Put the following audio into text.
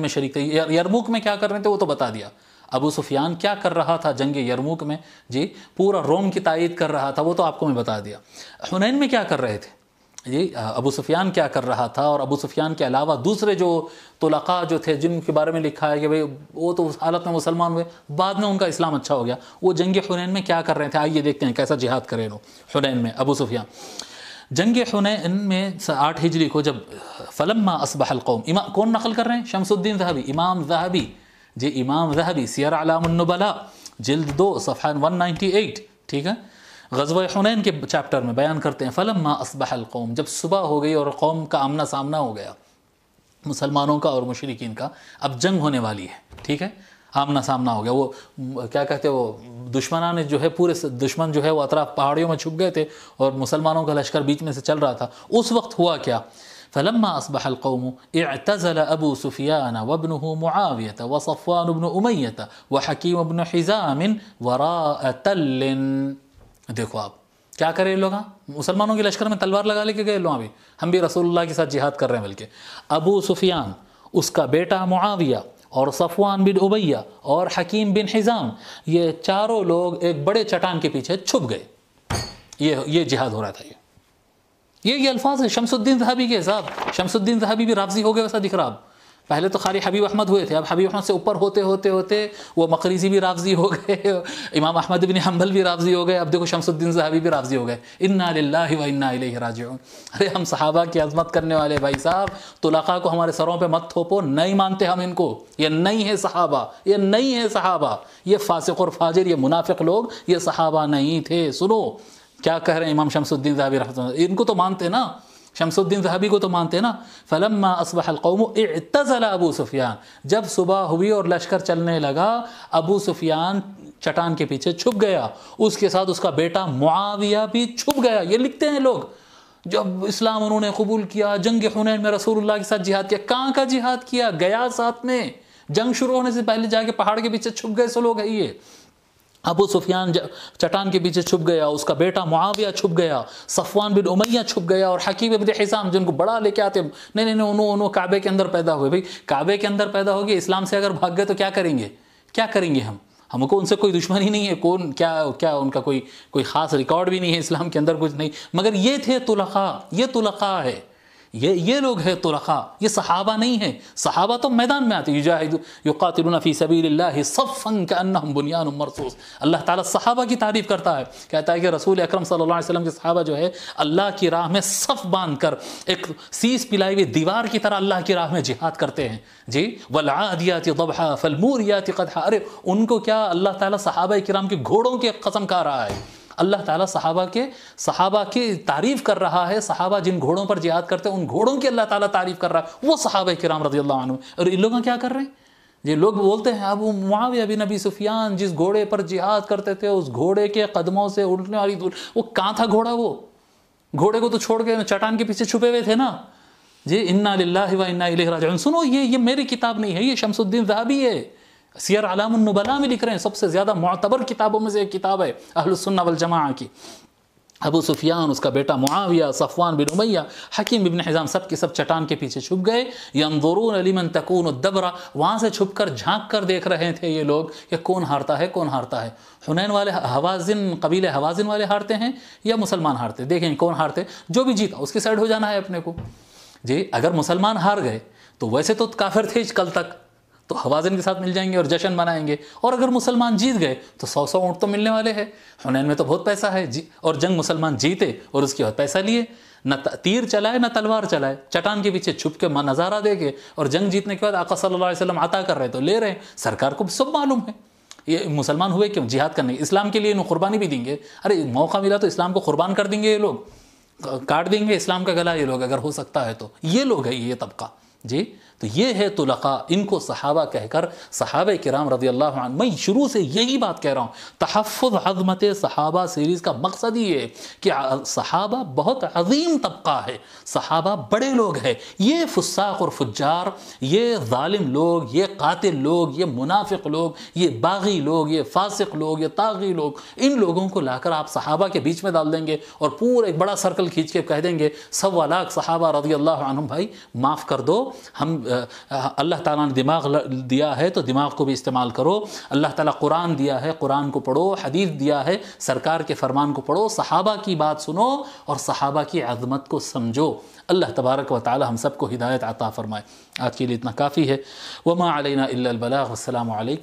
में शरीक थे यरमुक में क्या कर रहे थे वो तो बता दिया अबू सुफियान क्या कर रहा था जंग यरमुक में जी पूरा रोम की तायद कर रहा था वो तो आपको मैं बता दिया हुनैन में क्या कर रहे थे जी अबू सुफियान क्या कर रहा था और अबू सुफियान के अलावा दूसरे जो तलाक़ा जो थे जिनके बारे में लिखा है कि भाई वो तो उस हालत में मुसलमान हुए बाद में उनका इस्लाम अच्छा हो गया वो जंग हुनैन में क्या कर रहे थे आइए देखते हैं कैसा जिहाद करें लोग हुनैन में अबू सुफियान जंग हुनैन में आठ हिजरी को जब फलम्मा असबहल कौम इमा कौन नकल कर रहे हैं शमसुद्दीन जहाबी इमाम जहाबी जे इमाम जहाबी सियर आलामबला जल्द दो सफ़ान वन नाइन्टी एट ठीक है गजब हुनैन के चैप्टर में बयान करते हैं फलम्मा असबहल कौम जब सुबह हो गई और कौम का आमना सामना हो गया मुसलमानों का और मशरकिन का अब जंग होने वाली है ठीक है आमना सामना हो गया वो क्या कहते हैं वो दुश्मना ने जो है पूरे दुश्मन जो है वो अतराफ पहाड़ियों में छुप गए थे और मुसलमानों का लश्कर बीच में से चल रहा था उस वक्त हुआ क्या फलम्मा असबह कौम एतज़ल अबू सुफियान वबन मुआवियत व सफ़ान उबन उमैत व हकीम अबन हिज़ामिन देखो आप क्या करें लोग हाँ? मुसलमानों के लश्कर में तलवार लगा लेके गए लोग अभी हाँ हम भी रसूलुल्लाह के साथ जिहाद कर रहे हैं बल्कि अबू सुफियान उसका बेटा मुआविया और सफ़वान बिन उबैया और हकीम बिन हिज़ाम ये चारों लोग एक बड़े चटान के पीछे छुप गए ये ये जिहाद हो रहा था ये ये ये अल्फाज है शमसुद्दीन जहाबी के हिसाब शमसुद्दीन जहाबी भी राबजी हो गए वैसा दिख रहा अब पहले तो खाली हबीब अहमद हुए थे अब हबीब अहमद से ऊपर होते होते होते वो मकरीजी भी राफजी हो गए इमाम अहमद बिन हम्बल भी राफजी हो गए अब देखो शमसुद्दीन जहाबी भी राफजी हो गए इन्ना व इन्ना राज अरे हम सहाबा की अजमत करने वाले भाई साहब तुलका को हमारे सरों पर मत थोपो नहीं मानते हम इनको ये नहीं है सहाबा ये नहीं है सहाबा ये फासिक और फाजिर ये मुनाफिक लोग ये सहाबा नहीं थे सुनो क्या कह रहे हैं इमाम शमसुद्दीन जहाबी रहा इनको तो मानते ना शमसुद्दीन जहाबी को तो मानते हैं ना फ़लम कौम इतज़ला अबू सुफियान जब सुबह हुई और लश्कर चलने लगा अबू सुफियान चटान के पीछे छुप गया उसके साथ उसका बेटा मुआविया भी छुप गया ये लिखते हैं लोग जब इस्लाम उन्होंने कबूल किया जंग हुनैन में रसूलुल्लाह के साथ जिहाद किया कहाँ का जिहाद किया गया साथ में जंग शुरू होने से पहले जाके पहाड़ के पीछे छुप गए सो लोग है ये अबू सुफियान चटान के पीछे छुप गया उसका बेटा मुआविया छुप गया सफ़वान बिन उमैया छुप गया और हकीम इबन हिसाम जिनको बड़ा लेके आते नहीं नहीं नहीं उन्होंने काबे के अंदर पैदा हुए भाई काबे के अंदर पैदा हो गए इस्लाम से अगर भाग गए तो क्या करेंगे क्या करेंगे हम हमको उनसे कोई दुश्मनी नहीं है कौन क्या क्या उनका कोई कोई ख़ास रिकॉर्ड भी नहीं है इस्लाम के अंदर कुछ नहीं मगर ये थे तुलखा ये तुलखा है ये ये लोग हैं तुरखा ये सहाबा नहीं है सहाबा तो मैदान में आते युजाहिद युकातिलना फ़ी सफ़न का बुनियान मरसूस अल्लाह ताला सहाबा की तारीफ़ करता है कहता है कि रसूल अकरम सल्लल्लाहु अलैहि वसल्लम के सहाबा जो है अल्लाह की राह में सफ़ बांध कर एक सीस पिलाई हुई दीवार की तरह अल्लाह की राह में जिहाद करते हैं जी वलादियात दबहा फलमूरियात कदहा अरे उनको क्या अल्लाह ताला सहाबा कराम के घोड़ों की कसम खा रहा है अल्लाह ताला सहाबा के सहाबा की तारीफ़ कर रहा है सहाबा जिन घोड़ों पर जिहाद करते हैं उन घोड़ों की अल्लाह ताला तारीफ़ कर रहा है वो सहाबा कराम रजी अल्लाह और इन लोग क्या कर रहे हैं ये लोग बोलते हैं अब मुआविया बिन नबी सुफियान जिस घोड़े पर जिहाद करते थे उस घोड़े के कदमों से उठने वाली वो कहाँ था घोड़ा वो घोड़े को तो छोड़ के चट्टान के पीछे छुपे हुए थे ना जी इन्ना लाला व इन्ना राजन सुनो ये ये मेरी किताब नहीं है ये शमसुद्दीन जहाबी है सियर आलामबला में लिख रहे हैं सबसे ज़्यादा मतबर किताबों में से एक किताब है अहलसन्ना वलजमा की अबू सुफियान उसका बेटा Muawiya Safwan bin Umayya Hakim bin Hizam सब के सब चटान के पीछे छुप गए यमदरून अलीमन तकून दबरा वहाँ से छुप कर झाँक कर देख रहे थे ये लोग कि कौन हारता है कौन हारता है हुनैन वाले हवाजिन कबीले हवाजिन वाले हारते हैं या मुसलमान हारते देखें कौन हारते जो भी जीता उसकी साइड हो जाना है अपने को जी अगर मुसलमान हार गए तो वैसे तो काफिर थे कल तक तो हवाजन के साथ मिल जाएंगे और जश्न मनाएंगे और अगर मुसलमान जीत गए तो सौ सौ ऊँट तो मिलने वाले हैं हुनैन में तो बहुत पैसा है और जंग मुसलमान जीते और उसके बाद पैसा लिए न तीर चलाए न तलवार चलाए चटान के पीछे छुप के माँ नज़ारा दे के और जंग जीतने के बाद आका सल्लल्लाहु अलैहि वसल्लम कर रहे तो ले रहे हैं सरकार को सब मालूम है ये मुसलमान हुए क्यों जिहाद करने इस्लाम के लिए कुर्बानी भी देंगे अरे मौका मिला तो इस्लाम को कुर्बान कर देंगे ये लोग काट देंगे इस्लाम का गला ये लोग अगर हो सकता है तो ये लोग है ये तबका जी तो ये है तुलका इनको सहाबा कहकर सहाब कराम रजी अल्लाह मैं शुरू से यही बात कह रहा हूँ तहफ़ अजमत सहाबा सीरीज़ का मकसद ये है कि सहाबा बहुत अजीम तबका है सहाबा बड़े लोग हैं ये फुस्साक और फुजार ये ालिम लोग ये कातिल लोग ये मुनाफिक लोग ये बागी लोग ये फासिक लोग ये तागी लोग इन लोगों को लाकर आप सहाबा के बीच में डाल देंगे और पूरा एक बड़ा सर्कल खींच के कह देंगे सवा लाख सहाबा रजी अल्लाह भाई माफ़ कर दो हम अल्लाह ताला ने दिमाग दिया है तो दिमाग को भी इस्तेमाल करो अल्लाह ताला कुरान दिया है कुरान को पढ़ो हदीस दिया है सरकार के फरमान को पढ़ो सहाबा की बात सुनो और सहाबा की अजमत को समझो अल्लाह तबारक व ताली हम सबको हिदायत अता फ़रमाए आज के लिए इतना काफ़ी है वमा अलैना इल्लल बलाग